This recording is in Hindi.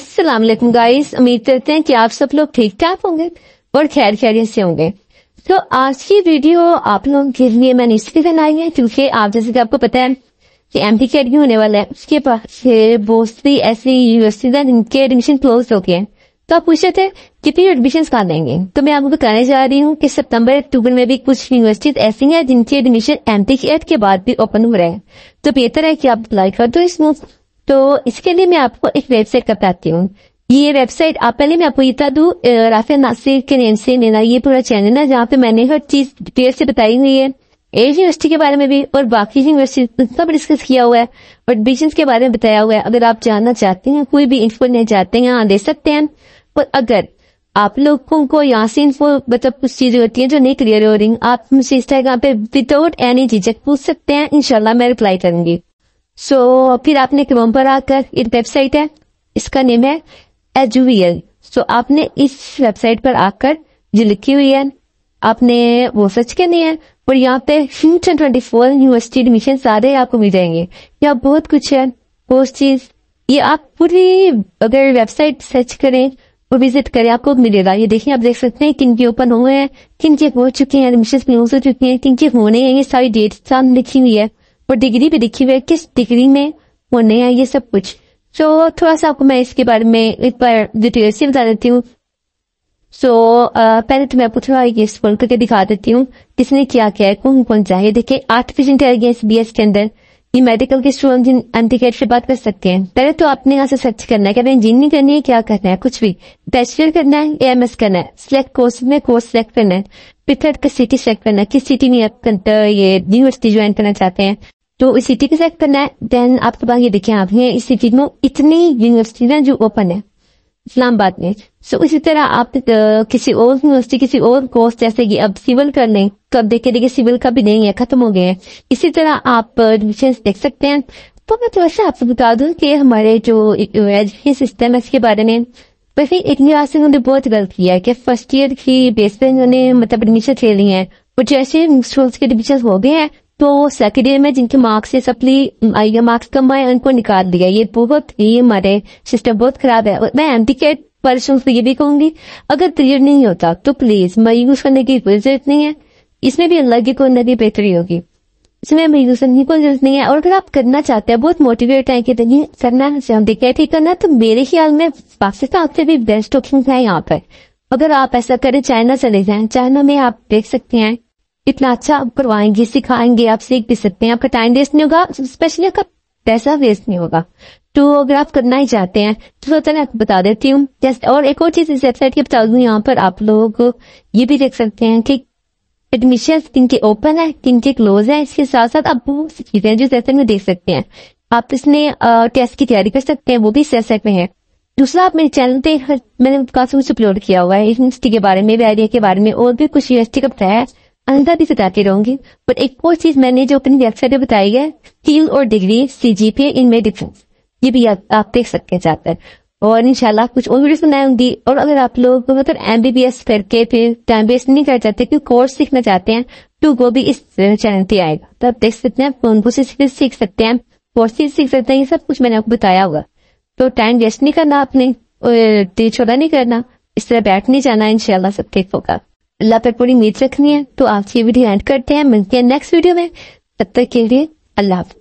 अस्सलाम वालेकुम गाइस उम्मीद करते हैं कि आप सब लोग ठीक ठाक होंगे और खैर खैरियत से होंगे तो आज की वीडियो आप लोगों के लिए मैंने इसलिए बनाई है क्योंकि आप जैसे कि आपको पता है कि एम पी कैडमी होने वाला है उसके पास बहुत सी ऐसी यूनिवर्सिटीज हैं एडमिशन क्लोज हो गए तो आप पूछ रहे थे कितनी एडमिशन कहा देंगे तो मैं आपको बताने जा रही हूँ कि सितंबर अक्टूबर में भी कुछ यूनिवर्सिटीज ऐसी हैं जिनकी एडमिशन एम पी के बाद भी ओपन हो रहे हैं तो बेहतर है कि आप अप्लाई कर दो इस मूव तो इसके लिए मैं आपको एक वेबसाइट बताती हूँ ये वेबसाइट आप पहले मैं आपको बता दू राफे नासिर के नेम से लेना ये पूरा चैनल है जहाँ पे मैंने हर चीज डिटेल से बताई हुई है एज यूनिवर्सिटी के बारे में भी और बाकी यूनिवर्सिटी सब डिस्कस किया हुआ है और डिविजन के बारे में बताया हुआ है अगर आप जानना चाहते हैं कोई भी इन्फो लेना चाहते हैं यहाँ दे सकते हैं और अगर आप लोगों को यहाँ से इन्फो मतलब कुछ चीजें होती हैं जो नहीं क्लियर हो रही आप मुझे इंस्टाग्राम पे विदाउट एनी झिझक पूछ सकते हैं इनशाला मैं रिप्लाई करूंगी सो so, फिर आपने क्रोम पर आकर एक वेबसाइट है इसका नेम है एजुवियल सो so, आपने इस वेबसाइट पर आकर जो लिखी हुई है आपने वो सर्च करनी है और यहाँ पे future twenty four university admission सारे आपको मिल जाएंगे यहाँ बहुत कुछ है बहुत चीज ये आप पूरी अगर वेबसाइट सर्च करें और विजिट करें आपको मिलेगा ये देखिए आप देख सकते हैं किन के ओपन हुए हैं किन के हो चुके हैं एडमिशन क्लोज हो चुके हैं किन के होने हैं ये सारी डेट्स सामने लिखी हुई है वो डिग्री भी लिखी हुई है किस डिग्री में वो नहीं है ये सब कुछ सो so, थोड़ा सा आपको मैं इसके बारे में एक बार डिटेल से बता देती हूँ सो so, uh, पहले तो मैं आपको थोड़ा ये स्कूल करके दिखा देती हूँ किसने क्या किया है कौन कौन सा है देखिए आर्टिफिशियल इंटेलिजेंस बी एस के अंदर ये मेडिकल के स्टूडेंट जिन एंटीकेट से बात कर सकते हैं पहले तो आपने यहाँ से सर्च करना है कि इंजीनियरिंग करनी है क्या करना है कुछ भी बैचलर करना है एम एस करना है सिलेक्ट कोर्स में कोर्स सेलेक्ट करना है पिथर का सिटी सेलेक्ट करना है किस सिटी में आप ये यूनिवर्सिटी ज्वाइन करना चाहते हैं तो इस सिटी के सेलेक्ट करना है देन आपके पास ये देखें आप ये इस सिटी में इतनी यूनिवर्सिटीज हैं जो ओपन है इस्लामाबाद में सो so, इसी तरह आप किसी और यूनिवर्सिटी किसी और कोर्स जैसे कि अब सिविल कर लें तो अब देखे देखिए सिविल का भी नहीं है खत्म हो गए हैं इसी तरह आप एडमिशन देख सकते हैं तो मैं थोड़ा तो सा आपको बता दूं कि हमारे जो एजुकेशन सिस्टम है इसके बारे में वैसे इतनी बात से उन्होंने बहुत गलत किया है कि फर्स्ट ईयर की बेस पे उन्होंने मतलब एडमिशन ले ली है और जैसे स्टूडेंट्स के एडमिशन हो गए हैं तो सेकेंड ईयर में जिनके मार्क्स है सप्ली या मार्क्स कम आए उनको निकाल दिया ये बहुत ही हमारे सिस्टम बहुत खराब है मैं एमपी के पर्सन को ये भी कहूंगी अगर क्लियर नहीं होता तो प्लीज मायूस करने की कोई जरूरत नहीं है इसमें भी अल्लाह की कोई नदी बेहतरी होगी इसमें मायूस करने की कोई जरूरत नहीं है और अगर आप करना चाहते हैं बहुत मोटिवेट है कि नहीं करना से हम देखते ठीक करना तो मेरे ख्याल में पाकिस्तान से भी बेस्ट ऑप्शन है यहाँ पर अगर आप ऐसा करें चाइना चले जाए चाइना में आप देख सकते हैं इतना अच्छा आप करवाएंगे सिखाएंगे आप सीख भी सकते हैं आपका टाइम वेस्ट नहीं होगा स्पेशली आपका पैसा वेस्ट नहीं होगा तो अगर आप करना ही चाहते हैं तो सोचा है आपको बता देती हूँ जस्ट और एक और चीज इस वेबसाइट की बता दूंगी यहाँ पर आप लोग ये भी देख सकते हैं कि एडमिशन किनके ओपन है किनके क्लोज है इसके साथ साथ आप वो चीजें जो सेशन में देख सकते हैं आप इसमें टेस्ट की तैयारी कर सकते हैं वो भी सेट में है दूसरा आप मेरे चैनल पे मैंने काफी कुछ अपलोड किया हुआ है यूनिवर्सिटी के बारे में भी के बारे में और भी कुछ यूनिवर्सिटी का बताया है आइंदा भी सताते रहूंगी पर एक और चीज मैंने जो अपनी वेबसाइट पर बताई है स्किल और डिग्री सी जी पी इनमें डिफरेंस ये भी आप, देख सकते हैं जाकर और इनशाला कुछ और वीडियो बनाऊंगी और अगर आप लोग मतलब एम बी बी एस करके फिर टाइम वेस्ट नहीं करना चाहते क्योंकि कोर्स सीखना चाहते हैं तो वो भी इस चैनल पे आएगा तो आप देख सकते हैं फोनबू से सीख सकते हैं कोर्सेज सीख सकते हैं ये सब कुछ मैंने आपको बताया होगा तो टाइम वेस्ट नहीं करना आपने छोड़ा नहीं करना इस तरह बैठ नहीं जाना इनशाला सब ठीक होगा अल्लाह पर पूरी उम्मीद रखनी है तो आज ये वीडियो एंड करते हैं मिलते हैं नेक्स्ट वीडियो में तब तक के लिए अल्लाह